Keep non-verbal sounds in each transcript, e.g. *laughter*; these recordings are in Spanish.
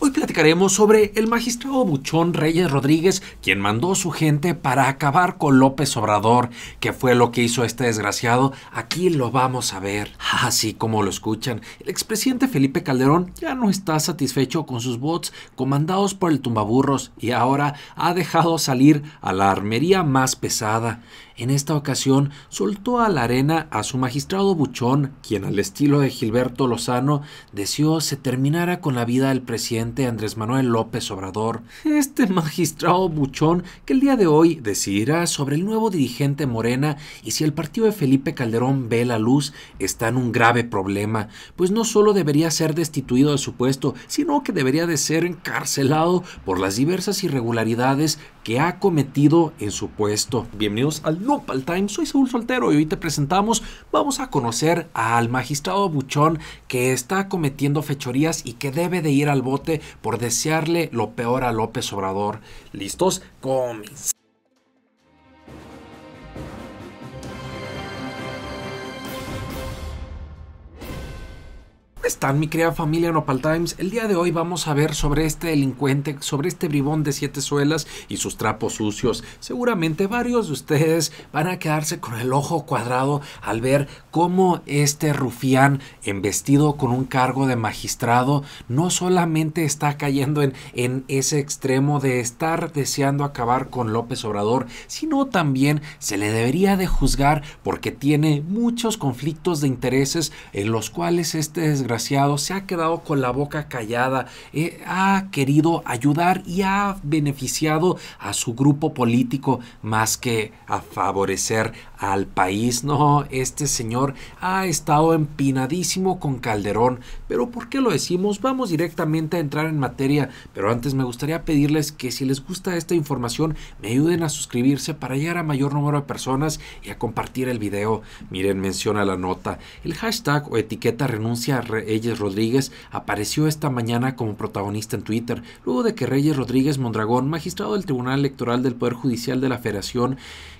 Hoy platicaremos sobre el magistrado Buchón Reyes Rodríguez, quien mandó su gente para acabar con López Obrador, que fue lo que hizo este desgraciado. Aquí lo vamos a ver. *laughs* Así como lo escuchan, el expresidente Felipe Calderón ya no está satisfecho con sus bots comandados por el tumbaburros y ahora ha dejado salir a la armería más pesada. En esta ocasión soltó a la arena a su magistrado Buchón, quien al estilo de Gilberto Lozano deseó se terminara con la vida del presidente Andrés Manuel López Obrador, este magistrado buchón que el día de hoy decidirá sobre el nuevo dirigente Morena y si el partido de Felipe Calderón ve la luz, está en un grave problema, pues no solo debería ser destituido de su puesto, sino que debería de ser encarcelado por las diversas irregularidades que ha cometido en su puesto. Bienvenidos al Nopal Time, soy Saúl Soltero y hoy te presentamos, vamos a conocer al magistrado Buchón que está cometiendo fechorías y que debe de ir al bote por desearle lo peor a López Obrador. ¿Listos? comis. están mi querida familia Nopal Times? El día de hoy vamos a ver sobre este delincuente, sobre este bribón de siete suelas y sus trapos sucios. Seguramente varios de ustedes van a quedarse con el ojo cuadrado al ver cómo este rufián, embestido con un cargo de magistrado, no solamente está cayendo en, en ese extremo de estar deseando acabar con López Obrador, sino también se le debería de juzgar porque tiene muchos conflictos de intereses en los cuales este desgraciado se ha quedado con la boca callada, eh, ha querido ayudar y ha beneficiado a su grupo político más que a favorecer al país. No, este señor ha estado empinadísimo con Calderón. Pero ¿por qué lo decimos? Vamos directamente a entrar en materia. Pero antes me gustaría pedirles que si les gusta esta información, me ayuden a suscribirse para llegar a mayor número de personas y a compartir el video. Miren, menciona la nota. El hashtag o etiqueta renuncia a Reyes Rodríguez apareció esta mañana como protagonista en Twitter, luego de que Reyes Rodríguez Mondragón, magistrado del Tribunal Electoral del Poder Judicial de la Federación,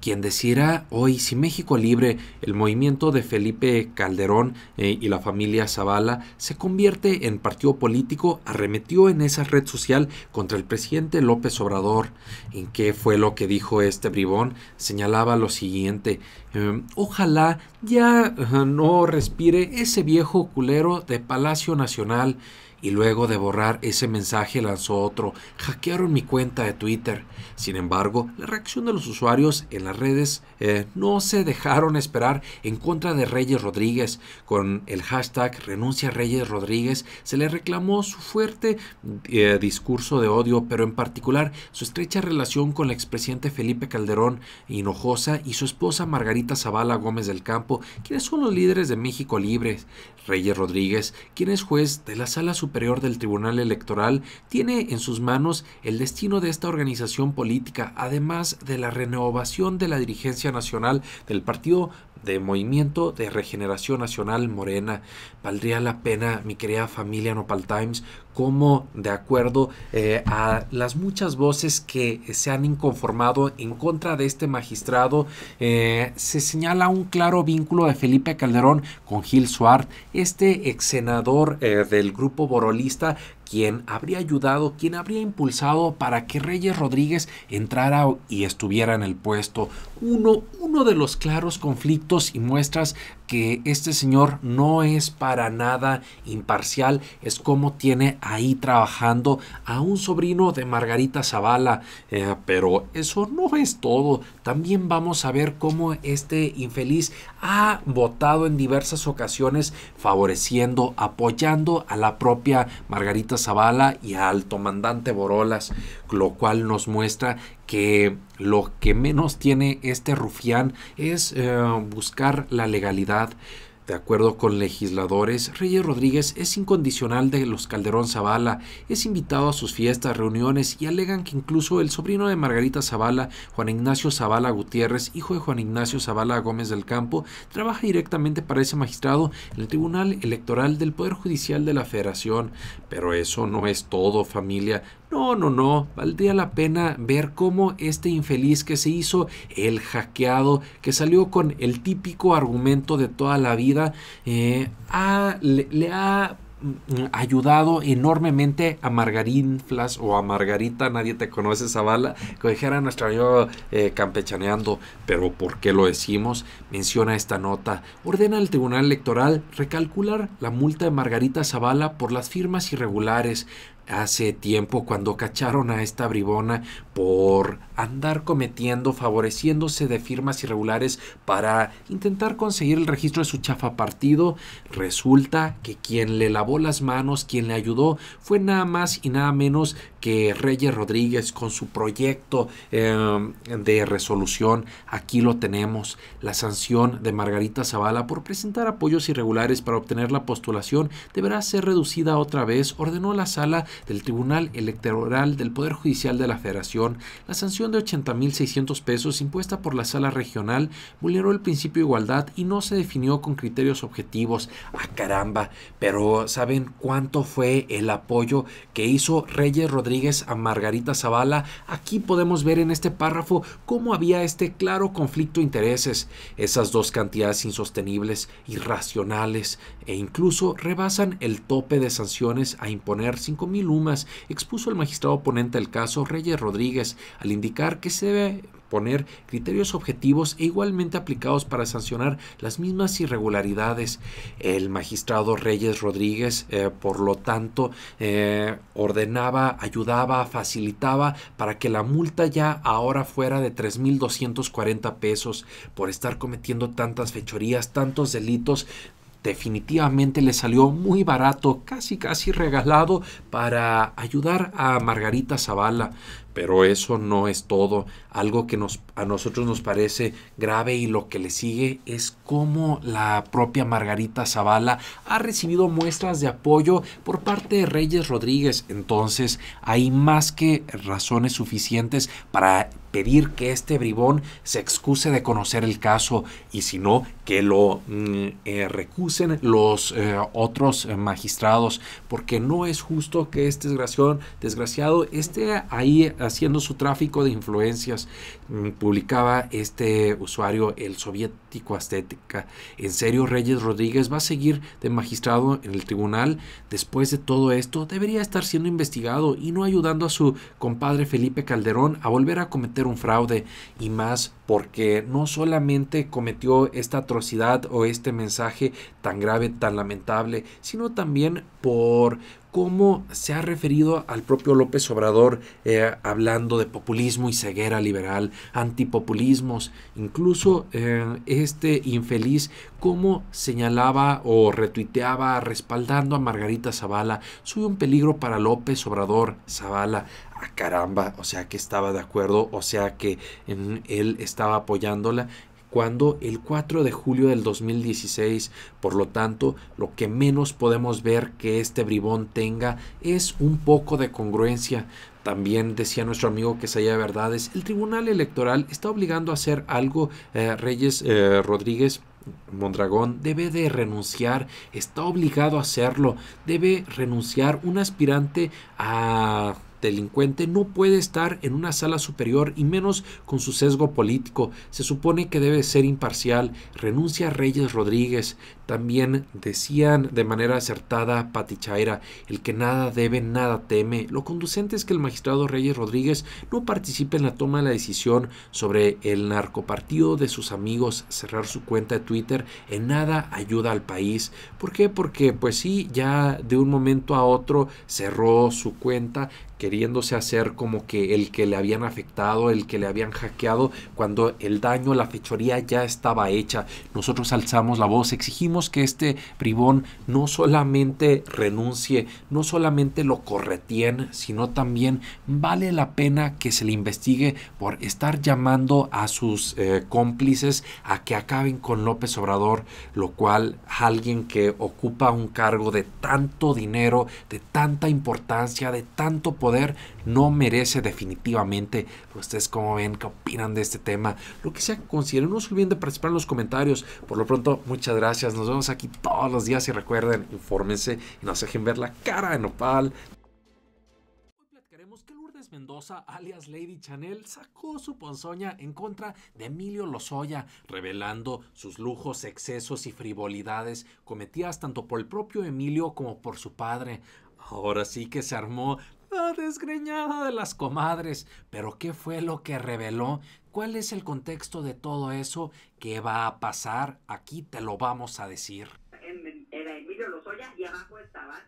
quien decirá hoy si México Libre, el movimiento de Felipe Calderón eh, y la familia Zavala se convierte en partido político, arremetió en esa red social contra el presidente López Obrador. ¿En qué fue lo que dijo este bribón? Señalaba lo siguiente, em, ojalá ya eh, no respire ese viejo culero de Palacio Nacional y luego de borrar ese mensaje lanzó otro, hackearon mi cuenta de Twitter. Sin embargo, la reacción de los usuarios en las redes eh, no se dejaron esperar en contra de Reyes Rodríguez. Con el hashtag renuncia Reyes Rodríguez se le reclamó su fuerte eh, discurso de odio, pero en particular su estrecha relación con el expresidente Felipe Calderón Hinojosa y su esposa Margarita Zavala Gómez del Campo, quienes son los líderes de México Libre. Reyes Rodríguez, quien es juez de la Sala Superior Superior del Tribunal Electoral tiene en sus manos el destino de esta organización política, además de la renovación de la dirigencia nacional del partido de Movimiento de Regeneración Nacional Morena. Valdría la pena, mi querida familia Nopal Times, como de acuerdo eh, a las muchas voces que se han inconformado en contra de este magistrado, eh, se señala un claro vínculo de Felipe Calderón con Gil Suárez, este ex senador eh, del grupo borolista quien habría ayudado, quien habría impulsado para que Reyes Rodríguez entrara y estuviera en el puesto. Uno, uno de los claros conflictos y muestras que este señor no es para nada imparcial, es cómo tiene ahí trabajando a un sobrino de Margarita Zavala. Eh, pero eso no es todo. También vamos a ver cómo este infeliz ha votado en diversas ocasiones favoreciendo, apoyando a la propia Margarita Zavala y al comandante Borolas, lo cual nos muestra que lo que menos tiene este rufián es eh, buscar la legalidad, de acuerdo con legisladores, Reyes Rodríguez es incondicional de los Calderón Zavala, es invitado a sus fiestas, reuniones y alegan que incluso el sobrino de Margarita Zavala, Juan Ignacio Zavala Gutiérrez, hijo de Juan Ignacio Zavala Gómez del Campo, trabaja directamente para ese magistrado en el Tribunal Electoral del Poder Judicial de la Federación. Pero eso no es todo, familia. No, no, no, valdría la pena ver cómo este infeliz que se hizo el hackeado, que salió con el típico argumento de toda la vida, eh, le, ha mm, mm, ayudado enormemente a Margarín Flash o a Margarita, nadie te conoce Zavala, que dijera nuestro amigo eh, campechaneando, pero ¿por qué lo decimos? Menciona esta nota. Ordena al Tribunal Electoral recalcular la multa de Margarita Zavala por las firmas irregulares hace tiempo cuando cacharon a esta bribona por andar cometiendo, favoreciéndose de firmas irregulares para intentar conseguir el registro de su chafa partido, resulta que quien le lavó las manos, quien le ayudó, fue nada más y nada menos que Reyes Rodríguez con su proyecto em, de resolución. Aquí lo tenemos, la sanción de Margarita Zavala por presentar apoyos irregulares para obtener la postulación deberá ser reducida otra vez, ordenó la sala del Tribunal Electoral del Poder Judicial de la Federación, la sanción de 80.600 pesos impuesta por la Sala Regional vulneró el principio de igualdad y no se definió con criterios objetivos. a ah, caramba! Pero ¿saben cuánto fue el apoyo que hizo Reyes Rodríguez a Margarita Zavala? Aquí podemos ver en este párrafo cómo había este claro conflicto de intereses. Esas dos cantidades insostenibles, irracionales e incluso rebasan el tope de sanciones a imponer 5.000 expuso el magistrado oponente del caso, Reyes Rodríguez, al indicar que se debe poner criterios objetivos e igualmente aplicados para sancionar las mismas irregularidades. El magistrado Reyes Rodríguez, eh, por lo tanto, eh, ordenaba, ayudaba, facilitaba para que la multa ya ahora fuera de 3.240 pesos por estar cometiendo tantas fechorías, tantos delitos definitivamente le salió muy barato, casi casi regalado para ayudar a Margarita Zavala, pero eso no es todo. Algo que nos, a nosotros nos parece grave y lo que le sigue es cómo la propia Margarita Zavala ha recibido muestras de apoyo por parte de Reyes Rodríguez. Entonces hay más que razones suficientes para pedir que este bribón se excuse de conocer el caso y si no, que lo mm, eh, recusen los eh, otros eh, magistrados, porque no es justo que este desgraciado, desgraciado esté ahí haciendo su tráfico de influencias, mm, publicaba este usuario, el soviético astética. En serio, Reyes Rodríguez va a seguir de magistrado en el tribunal. Después de todo esto, debería estar siendo investigado y no ayudando a su compadre Felipe Calderón a volver a cometer un fraude y más porque no solamente cometió esta atrocidad o este mensaje tan grave, tan lamentable, sino también por cómo se ha referido al propio López Obrador eh, hablando de populismo y ceguera liberal, antipopulismos, incluso eh, este infeliz, cómo señalaba o retuiteaba respaldando a Margarita Zavala, soy un peligro para López Obrador Zavala, Ah, caramba, o sea que estaba de acuerdo, o sea que él estaba apoyándola, cuando el 4 de julio del 2016. Por lo tanto, lo que menos podemos ver que este bribón tenga es un poco de congruencia. También decía nuestro amigo que se haya verdades, el Tribunal Electoral está obligando a hacer algo, eh, Reyes eh, Rodríguez. Mondragón debe de renunciar, está obligado a hacerlo, debe renunciar un aspirante a delincuente no puede estar en una sala superior y menos con su sesgo político. Se supone que debe ser imparcial. Renuncia a Reyes Rodríguez. También decían de manera acertada Patichaira, el que nada debe, nada teme. Lo conducente es que el magistrado Reyes Rodríguez no participe en la toma de la decisión sobre el narcopartido de sus amigos. Cerrar su cuenta de Twitter en nada ayuda al país. ¿Por qué? Porque pues sí, ya de un momento a otro cerró su cuenta queriéndose hacer como que el que le habían afectado, el que le habían hackeado, cuando el daño, la fechoría ya estaba hecha. Nosotros alzamos la voz, exigimos que este bribón no solamente renuncie, no solamente lo corretien, sino también vale la pena que se le investigue por estar llamando a sus eh, cómplices a que acaben con López Obrador, lo cual alguien que ocupa un cargo de tanto dinero, de tanta importancia, de tanto poder, no merece definitivamente. Pues, ustedes cómo ven, qué opinan de este tema, lo que sea, consideren, no se de participar en los comentarios. Por lo pronto, muchas gracias. Nos vemos aquí todos los días y recuerden, infórmense y nos dejen ver la cara de Nopal. que Mendoza, alias Lady Chanel, sacó su ponzoña en contra de Emilio Lozoya, revelando sus lujos, excesos y frivolidades cometidas tanto por el propio Emilio como por su padre. Ahora sí que se armó desgreñada de las comadres. Pero ¿qué fue lo que reveló? ¿Cuál es el contexto de todo eso? ¿Qué va a pasar? Aquí te lo vamos a decir. era Emilio Lozoya y abajo estaba